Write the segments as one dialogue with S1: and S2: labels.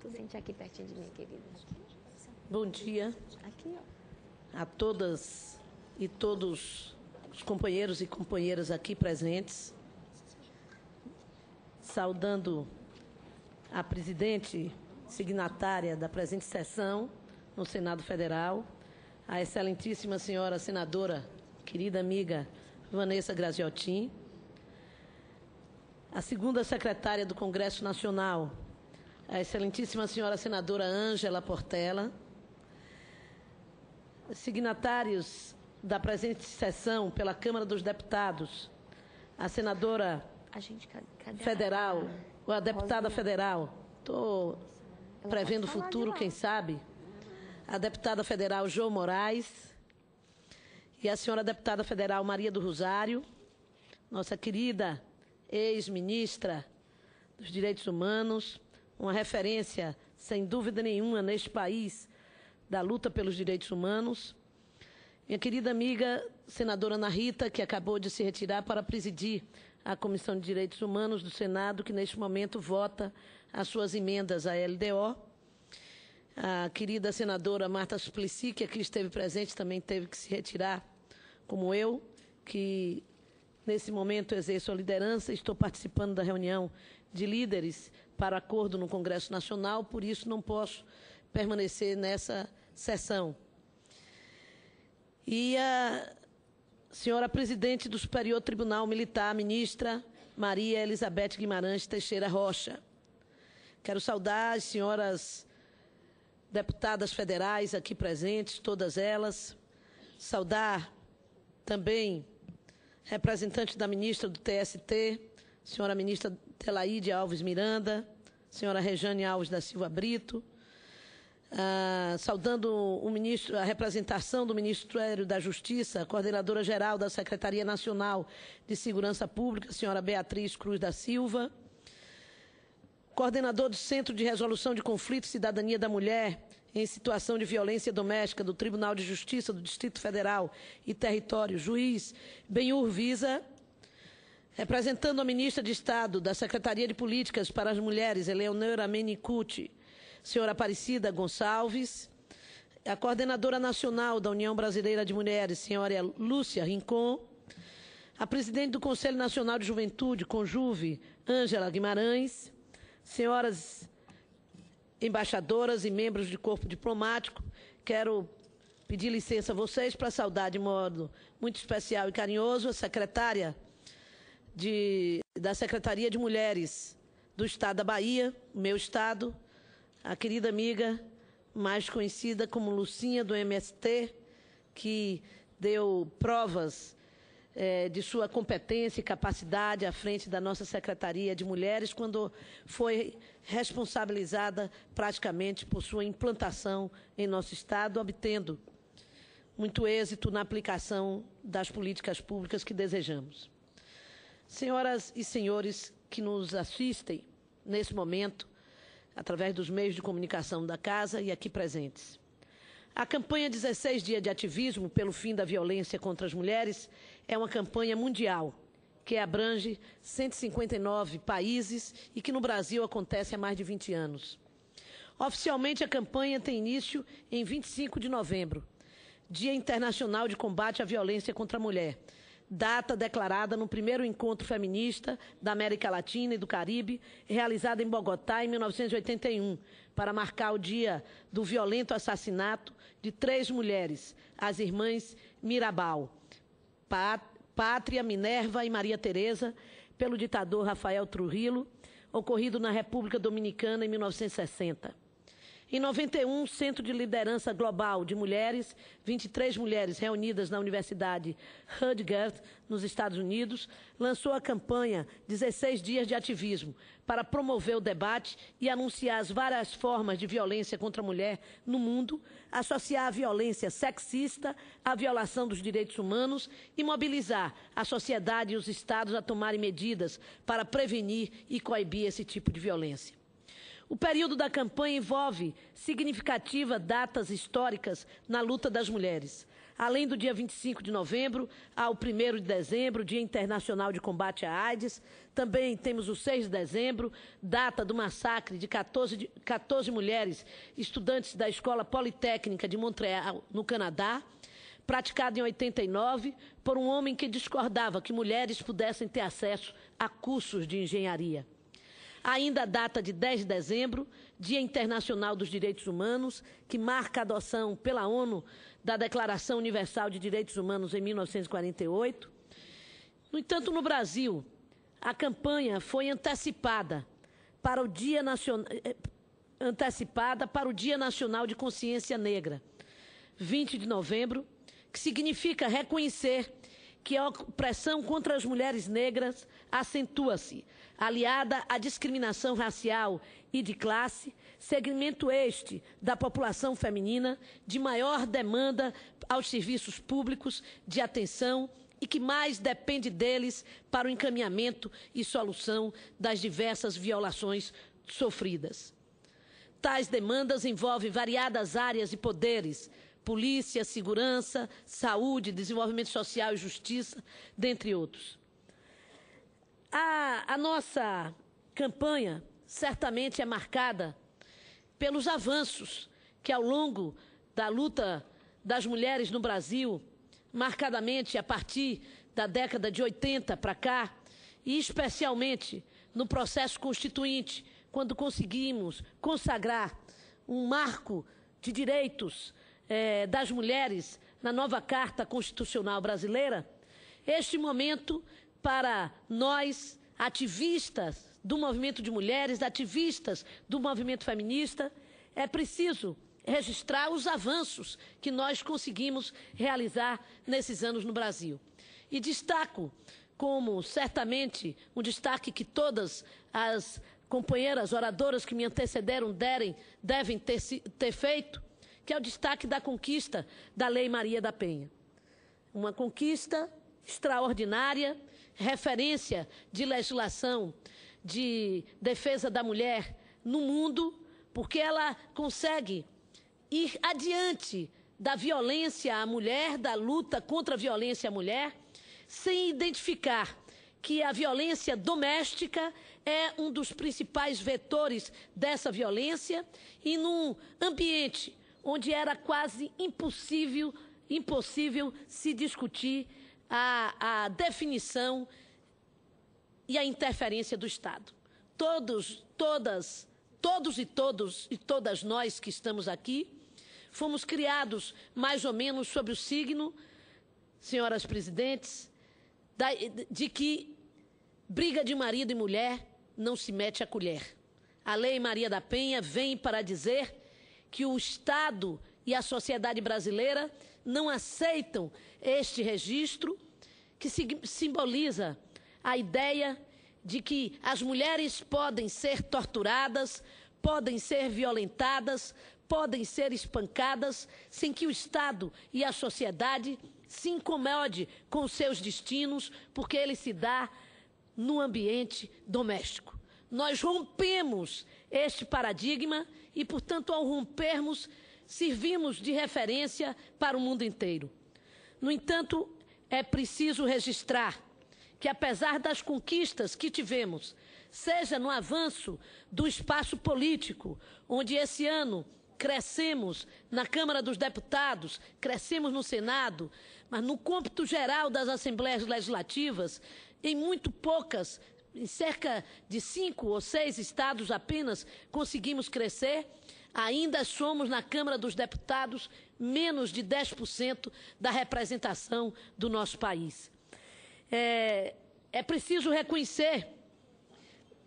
S1: Tu sente aqui pertinho de mim, querida. Bom dia. Aqui, ó. A todas e todos os companheiros e companheiras aqui presentes. Saudando a presidente signatária da presente sessão no Senado Federal, a excelentíssima senhora senadora, querida amiga Vanessa Graziotin, a segunda secretária do Congresso Nacional, a excelentíssima senhora senadora Ângela Portela, signatários da presente sessão pela Câmara dos Deputados, a senadora a gente, federal, a, a deputada federal, estou prevendo o futuro, quem sabe, a deputada federal João Moraes e a senhora deputada federal Maria do Rosário, nossa querida ex-ministra dos Direitos Humanos, uma referência, sem dúvida nenhuma, neste país da luta pelos direitos humanos. Minha querida amiga, senadora Ana Rita, que acabou de se retirar para presidir a Comissão de Direitos Humanos do Senado, que neste momento vota as suas emendas à LDO. A querida senadora Marta Suplicy, que aqui esteve presente, também teve que se retirar, como eu, que nesse momento exerço a liderança, estou participando da reunião de líderes para acordo no Congresso Nacional, por isso não posso permanecer nessa sessão. E a senhora presidente do Superior Tribunal Militar, ministra Maria Elizabeth Guimarães Teixeira Rocha. Quero saudar as senhoras deputadas federais aqui presentes, todas elas. Saudar também representante da ministra do TST, senhora ministra Telaide Alves Miranda, senhora Rejane Alves da Silva Brito, ah, saudando o ministro, a representação do Ministério da Justiça, coordenadora-geral da Secretaria Nacional de Segurança Pública, senhora Beatriz Cruz da Silva, coordenador do Centro de Resolução de Conflitos e Cidadania da Mulher em Situação de Violência Doméstica do Tribunal de Justiça do Distrito Federal e Território, juiz Benhur Visa, Representando a ministra de Estado da Secretaria de Políticas para as Mulheres, Eleonora Menicucci, senhora Aparecida Gonçalves, a coordenadora nacional da União Brasileira de Mulheres, senhora Lúcia Rincon, a presidente do Conselho Nacional de Juventude, Conjuve, Ângela Guimarães, senhoras embaixadoras e membros do corpo diplomático, quero pedir licença a vocês para saudar de modo muito especial e carinhoso a secretária de, da Secretaria de Mulheres do Estado da Bahia, meu estado, a querida amiga, mais conhecida como Lucinha do MST, que deu provas é, de sua competência e capacidade à frente da nossa Secretaria de Mulheres, quando foi responsabilizada praticamente por sua implantação em nosso Estado, obtendo muito êxito na aplicação das políticas públicas que desejamos. Senhoras e senhores que nos assistem nesse momento, através dos meios de comunicação da casa e aqui presentes. A campanha 16 Dias de Ativismo pelo Fim da Violência contra as Mulheres é uma campanha mundial que abrange 159 países e que no Brasil acontece há mais de 20 anos. Oficialmente, a campanha tem início em 25 de novembro, Dia Internacional de Combate à Violência contra a Mulher, data declarada no primeiro encontro feminista da América Latina e do Caribe, realizado em Bogotá em 1981, para marcar o dia do violento assassinato de três mulheres, as irmãs Mirabal, Pátria, Minerva e Maria Teresa, pelo ditador Rafael Trujillo, ocorrido na República Dominicana em 1960. Em 91, Centro de Liderança Global de Mulheres, 23 mulheres reunidas na Universidade Rutgers, nos Estados Unidos, lançou a campanha 16 Dias de Ativismo para promover o debate e anunciar as várias formas de violência contra a mulher no mundo, associar a violência sexista à violação dos direitos humanos e mobilizar a sociedade e os estados a tomarem medidas para prevenir e coibir esse tipo de violência. O período da campanha envolve significativa datas históricas na luta das mulheres. Além do dia 25 de novembro ao 1 de dezembro, Dia Internacional de Combate à AIDS, também temos o 6 de dezembro, data do massacre de 14, de 14 mulheres estudantes da Escola Politécnica de Montreal, no Canadá praticado em 89 por um homem que discordava que mulheres pudessem ter acesso a cursos de engenharia. Ainda a data de 10 de dezembro, Dia Internacional dos Direitos Humanos, que marca a adoção pela ONU da Declaração Universal de Direitos Humanos em 1948. No entanto, no Brasil, a campanha foi antecipada para o Dia Nacional eh, antecipada para o Dia Nacional de Consciência Negra, 20 de novembro, que significa reconhecer que a opressão contra as mulheres negras acentua-se, aliada à discriminação racial e de classe, segmento este da população feminina de maior demanda aos serviços públicos de atenção e que mais depende deles para o encaminhamento e solução das diversas violações sofridas. Tais demandas envolvem variadas áreas e poderes, polícia, segurança, saúde, desenvolvimento social e justiça, dentre outros. A, a nossa campanha certamente é marcada pelos avanços que, ao longo da luta das mulheres no Brasil, marcadamente a partir da década de 80 para cá, e especialmente no processo constituinte, quando conseguimos consagrar um marco de direitos é, das mulheres na nova Carta Constitucional Brasileira, este momento para nós, ativistas do movimento de mulheres, ativistas do movimento feminista, é preciso registrar os avanços que nós conseguimos realizar nesses anos no Brasil. E destaco como certamente um destaque que todas as companheiras oradoras que me antecederam derem, devem ter, ter feito, que é o destaque da conquista da Lei Maria da Penha. Uma conquista extraordinária, referência de legislação de defesa da mulher no mundo, porque ela consegue ir adiante da violência à mulher, da luta contra a violência à mulher, sem identificar que a violência doméstica é um dos principais vetores dessa violência e num ambiente onde era quase impossível, impossível se discutir a, a definição e a interferência do Estado. Todos, todas, todos e todos e todas nós que estamos aqui fomos criados mais ou menos sob o signo, senhoras presidentes, de que briga de marido e mulher não se mete a colher. A Lei Maria da Penha vem para dizer que o Estado e a sociedade brasileira não aceitam este registro, que simboliza a ideia de que as mulheres podem ser torturadas, podem ser violentadas, podem ser espancadas, sem que o Estado e a sociedade se incomode com seus destinos, porque ele se dá no ambiente doméstico. Nós rompemos este paradigma e, portanto, ao rompermos, servimos de referência para o mundo inteiro. No entanto, é preciso registrar que, apesar das conquistas que tivemos, seja no avanço do espaço político, onde esse ano crescemos na Câmara dos Deputados, crescemos no Senado, mas no cômputo geral das Assembleias Legislativas, em muito poucas em cerca de cinco ou seis estados apenas conseguimos crescer, ainda somos na Câmara dos Deputados menos de 10% da representação do nosso país. É, é preciso reconhecer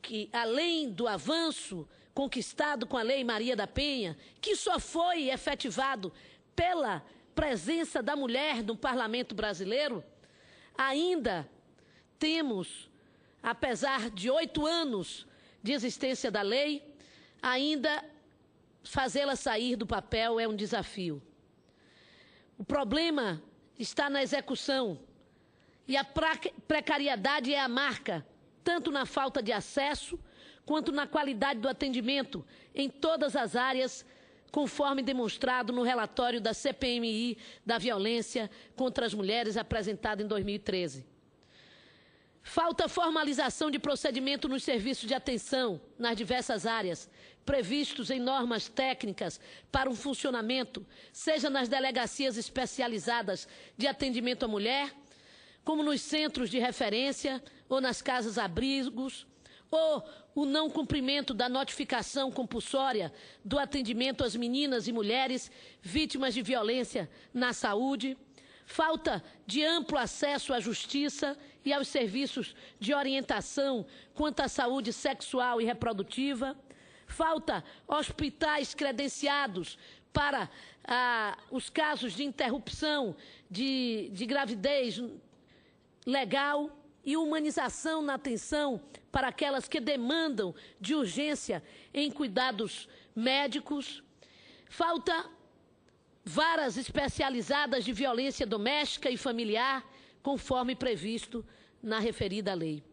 S1: que, além do avanço conquistado com a Lei Maria da Penha, que só foi efetivado pela presença da mulher no parlamento brasileiro, ainda temos apesar de oito anos de existência da lei, ainda fazê-la sair do papel é um desafio. O problema está na execução e a precariedade é a marca, tanto na falta de acesso quanto na qualidade do atendimento em todas as áreas, conforme demonstrado no relatório da CPMI da violência contra as mulheres apresentado em 2013. Falta formalização de procedimento nos serviços de atenção nas diversas áreas, previstos em normas técnicas para um funcionamento, seja nas delegacias especializadas de atendimento à mulher, como nos centros de referência ou nas casas abrigos, ou o não cumprimento da notificação compulsória do atendimento às meninas e mulheres vítimas de violência na saúde falta de amplo acesso à justiça e aos serviços de orientação quanto à saúde sexual e reprodutiva, falta hospitais credenciados para ah, os casos de interrupção de, de gravidez legal e humanização na atenção para aquelas que demandam de urgência em cuidados médicos. Falta varas especializadas de violência doméstica e familiar, conforme previsto na referida lei.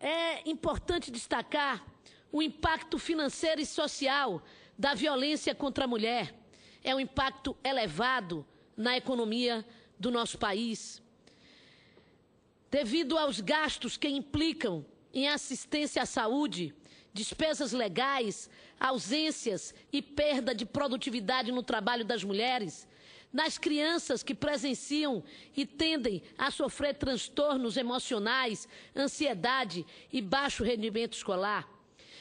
S1: É importante destacar o impacto financeiro e social da violência contra a mulher. É um impacto elevado na economia do nosso país. Devido aos gastos que implicam em assistência à saúde, despesas legais, ausências e perda de produtividade no trabalho das mulheres, nas crianças que presenciam e tendem a sofrer transtornos emocionais, ansiedade e baixo rendimento escolar.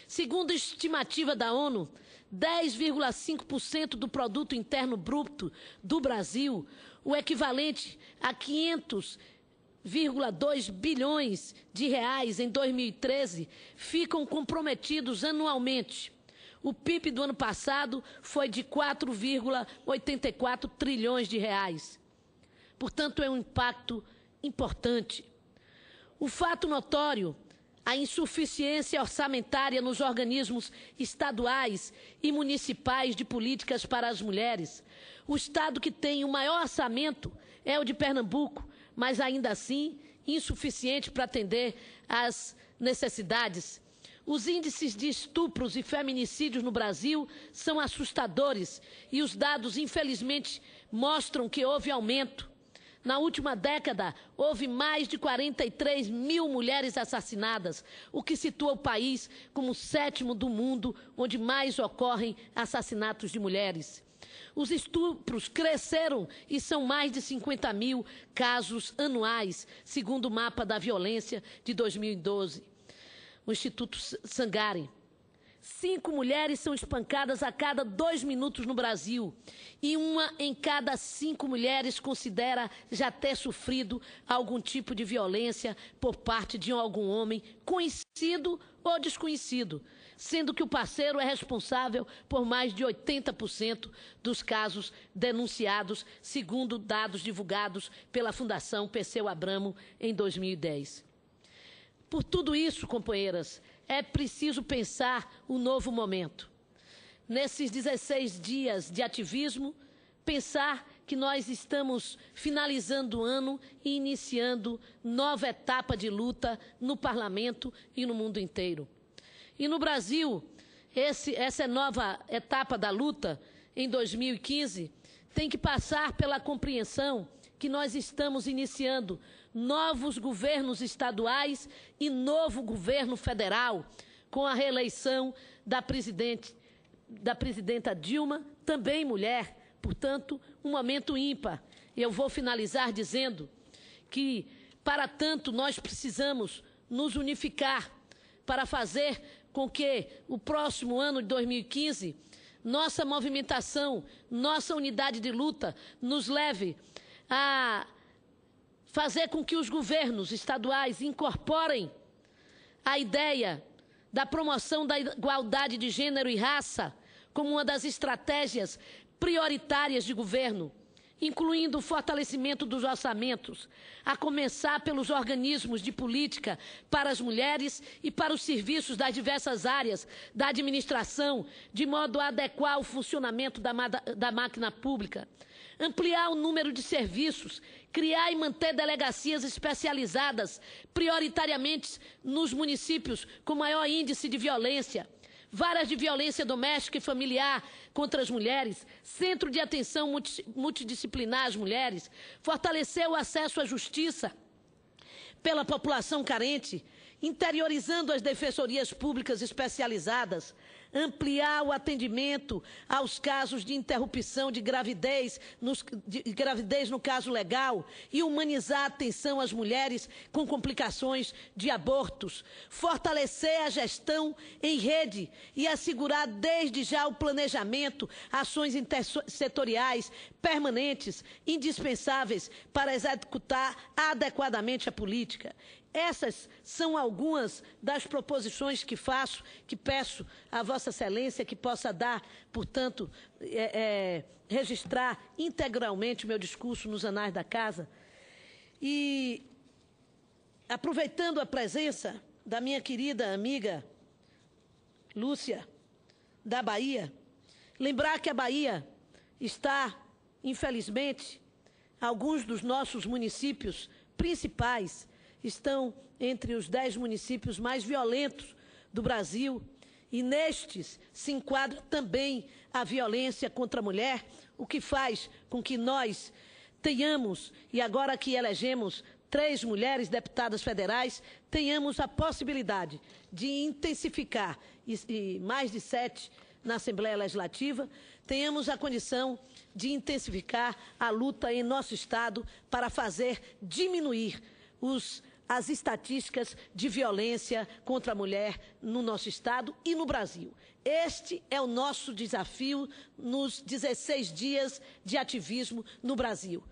S1: Segundo a estimativa da ONU, 10,5% do produto interno bruto do Brasil, o equivalente a 500 1,2 bilhões de reais em 2013 ficam comprometidos anualmente. O PIB do ano passado foi de 4,84 trilhões de reais. Portanto, é um impacto importante. O fato notório, a insuficiência orçamentária nos organismos estaduais e municipais de políticas para as mulheres. O estado que tem o maior orçamento é o de Pernambuco, mas ainda assim insuficiente para atender às necessidades. Os índices de estupros e feminicídios no Brasil são assustadores e os dados, infelizmente, mostram que houve aumento. Na última década, houve mais de 43 mil mulheres assassinadas, o que situa o país como o sétimo do mundo onde mais ocorrem assassinatos de mulheres. Os estupros cresceram e são mais de 50 mil casos anuais, segundo o mapa da violência de 2012, o Instituto Sangari. Cinco mulheres são espancadas a cada dois minutos no Brasil. E uma em cada cinco mulheres considera já ter sofrido algum tipo de violência por parte de algum homem, conhecido ou desconhecido sendo que o parceiro é responsável por mais de 80% dos casos denunciados, segundo dados divulgados pela Fundação Perseu Abramo em 2010. Por tudo isso, companheiras, é preciso pensar o um novo momento. Nesses 16 dias de ativismo, pensar que nós estamos finalizando o ano e iniciando nova etapa de luta no parlamento e no mundo inteiro. E no Brasil, esse, essa é nova etapa da luta, em 2015, tem que passar pela compreensão que nós estamos iniciando novos governos estaduais e novo governo federal, com a reeleição da, presidente, da presidenta Dilma, também mulher, portanto, um momento ímpar. Eu vou finalizar dizendo que, para tanto, nós precisamos nos unificar para fazer com que o próximo ano de 2015 nossa movimentação, nossa unidade de luta nos leve a fazer com que os governos estaduais incorporem a ideia da promoção da igualdade de gênero e raça como uma das estratégias prioritárias de governo incluindo o fortalecimento dos orçamentos, a começar pelos organismos de política para as mulheres e para os serviços das diversas áreas da administração, de modo a adequar o funcionamento da, da máquina pública, ampliar o número de serviços, criar e manter delegacias especializadas, prioritariamente nos municípios com maior índice de violência varas de violência doméstica e familiar contra as mulheres, centro de atenção multidisciplinar às mulheres, fortalecer o acesso à justiça pela população carente, interiorizando as defensorias públicas especializadas, ampliar o atendimento aos casos de interrupção de gravidez, nos, de gravidez no caso legal, e humanizar a atenção às mulheres com complicações de abortos, fortalecer a gestão em rede e assegurar desde já o planejamento, ações intersetoriais permanentes, indispensáveis para executar adequadamente a política. Essas são algumas das proposições que faço, que peço à Vossa Excelência que possa dar, portanto, é, é, registrar integralmente o meu discurso nos anais da Casa. E, aproveitando a presença da minha querida amiga Lúcia, da Bahia, lembrar que a Bahia está, infelizmente, alguns dos nossos municípios principais estão entre os dez municípios mais violentos do Brasil. E nestes se enquadra também a violência contra a mulher, o que faz com que nós tenhamos, e agora que elegemos três mulheres deputadas federais, tenhamos a possibilidade de intensificar, e, e mais de sete na Assembleia Legislativa, tenhamos a condição de intensificar a luta em nosso Estado para fazer diminuir os as estatísticas de violência contra a mulher no nosso Estado e no Brasil. Este é o nosso desafio nos 16 dias de ativismo no Brasil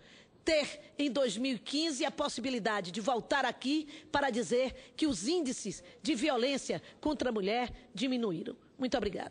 S1: ter em 2015 a possibilidade de voltar aqui para dizer que os índices de violência contra a mulher diminuíram. Muito obrigada.